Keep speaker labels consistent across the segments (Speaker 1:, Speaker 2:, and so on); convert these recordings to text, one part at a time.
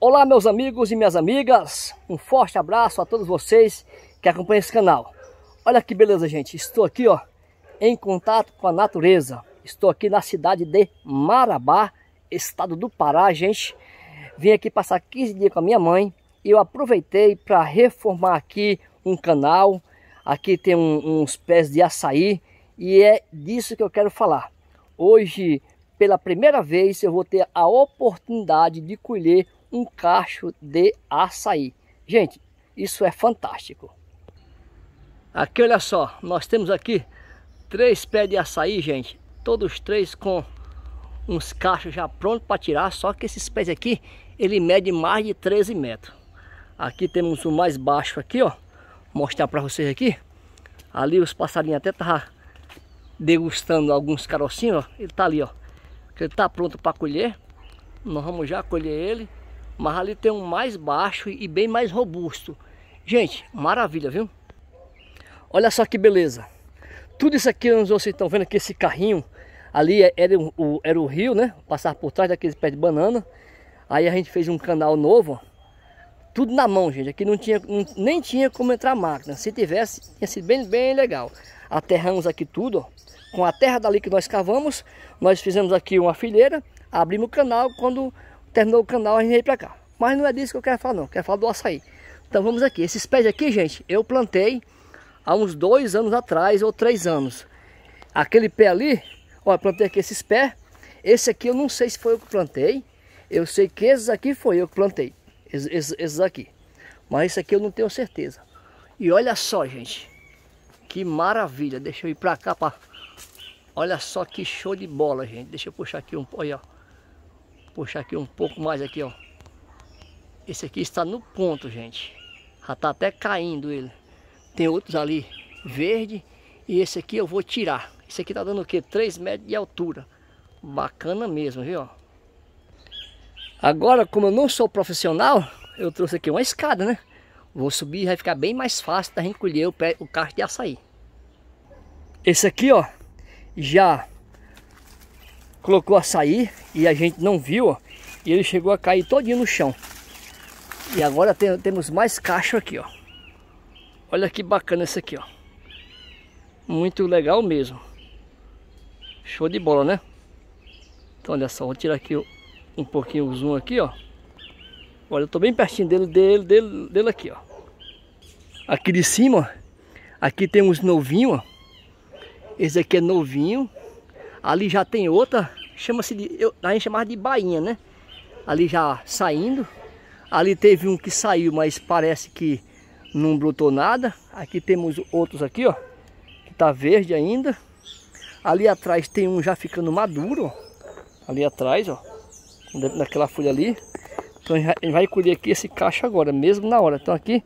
Speaker 1: Olá meus amigos e minhas amigas, um forte abraço a todos vocês que acompanham esse canal. Olha que beleza gente, estou aqui ó, em contato com a natureza. Estou aqui na cidade de Marabá, estado do Pará gente. Vim aqui passar 15 dias com a minha mãe e eu aproveitei para reformar aqui um canal. Aqui tem um, uns pés de açaí e é disso que eu quero falar. Hoje, pela primeira vez, eu vou ter a oportunidade de colher um cacho de açaí. Gente, isso é fantástico. Aqui, olha só, nós temos aqui três pés de açaí, gente. Todos três com uns cachos já prontos para tirar, só que esses pés aqui, ele mede mais de 13 metros. Aqui temos o mais baixo aqui, ó. Vou mostrar para vocês aqui. Ali os passarinhos até estavam tá degustando alguns carocinhos, ó. Ele tá ali, ó. Ele tá pronto para colher. Nós vamos já colher ele mas ali tem um mais baixo e bem mais robusto. Gente, maravilha, viu? Olha só que beleza. Tudo isso aqui, vocês estão vendo que esse carrinho ali é, era o, era o rio, né? Passar por trás daquele pé de banana. Aí a gente fez um canal novo, ó. Tudo na mão, gente. Aqui não tinha, não, nem tinha como entrar máquina. Se tivesse, ia ser bem, bem legal. Aterramos aqui tudo, ó. Com a terra dali que nós cavamos, nós fizemos aqui uma fileira, abrimos o canal. Quando terminou o canal, a gente veio pra cá. Mas não é disso que eu quero falar não, eu quero falar do açaí. Então vamos aqui, esses pés aqui, gente, eu plantei há uns dois anos atrás ou três anos. Aquele pé ali, ó, eu plantei aqui esses pés. Esse aqui eu não sei se foi eu que plantei. Eu sei que esses aqui foi eu que plantei. Esses, esses, aqui. Mas esse aqui eu não tenho certeza. E olha só, gente. Que maravilha. Deixa eu ir pra cá Olha só que show de bola, gente. Deixa eu puxar aqui um... Olha, ó puxar aqui um pouco mais aqui, ó. Esse aqui está no ponto, gente. Já está até caindo ele. Tem outros ali verde. E esse aqui eu vou tirar. Esse aqui está dando o quê? 3 metros de altura. Bacana mesmo, viu? Agora, como eu não sou profissional, eu trouxe aqui uma escada, né? Vou subir, vai ficar bem mais fácil da gente colher o, pé, o cacho de açaí. Esse aqui, ó, já colocou a sair e a gente não viu, ó, e ele chegou a cair todinho no chão. E agora tem, temos mais cacho aqui, ó. Olha que bacana esse aqui, ó. Muito legal mesmo. Show de bola, né? Então olha só, vou tirar aqui um pouquinho o zoom aqui, ó. Olha, eu tô bem pertinho dele, dele, dele, dele aqui, ó. Aqui de cima, aqui tem uns novinhos, ó. Esse aqui é novinho. Ali já tem outra chama-se de. Eu, a gente chamava de bainha, né? Ali já saindo. Ali teve um que saiu, mas parece que não brotou nada. Aqui temos outros aqui, ó. Que tá verde ainda. Ali atrás tem um já ficando maduro, ó. Ali atrás, ó. Naquela folha ali. Então a gente vai colher aqui esse cacho agora, mesmo na hora. Então aqui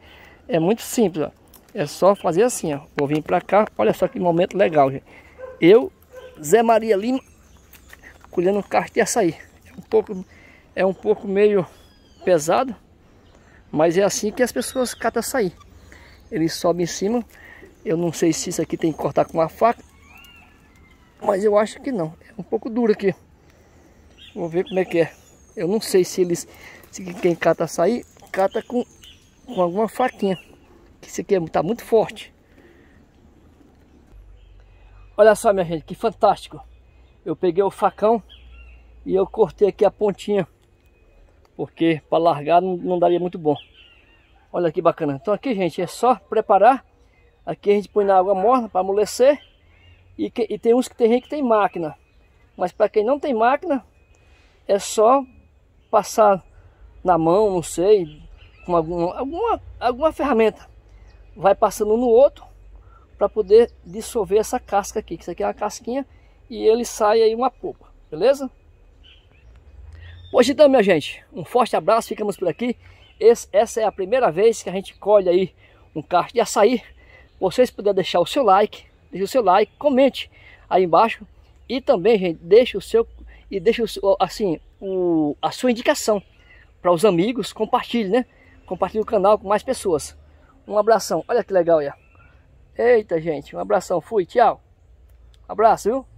Speaker 1: é muito simples, ó. É só fazer assim, ó. Vou vir pra cá. Olha só que momento legal, gente. Eu, Zé Maria Lima, colhendo um cacho de açaí. É um pouco, é um pouco meio pesado, mas é assim que as pessoas catam açaí. Ele sobe em cima. Eu não sei se isso aqui tem que cortar com uma faca, mas eu acho que não. É um pouco duro aqui. Vou ver como é que é. Eu não sei se eles, se quem cata açaí, cata com, com alguma faquinha. Isso aqui está é, muito forte. Olha só, minha gente, que fantástico eu peguei o facão e eu cortei aqui a pontinha, porque para largar não, não daria muito bom. Olha que bacana. Então aqui, gente, é só preparar. Aqui a gente põe na água morna para amolecer. E, que, e, tem uns que tem gente que tem máquina. Mas para quem não tem máquina, é só passar na mão, não sei, com alguma, alguma, alguma ferramenta. Vai passando um no outro para poder dissolver essa casca aqui. Que isso aqui é uma casquinha e ele sai aí uma polpa, beleza? Pois então, minha gente, um forte abraço, ficamos por aqui. Esse, essa é a primeira vez que a gente colhe aí um cacho de açaí. Vocês puderem deixar o seu like, deixe o seu like, comente aí embaixo e também, gente, deixe o seu e deixe o, assim, o, a sua indicação para os amigos, compartilhe, né? Compartilhe o canal com mais pessoas. Um abração. Olha que legal, olha. Eita, gente, um abração. Fui, tchau. Abraço, viu?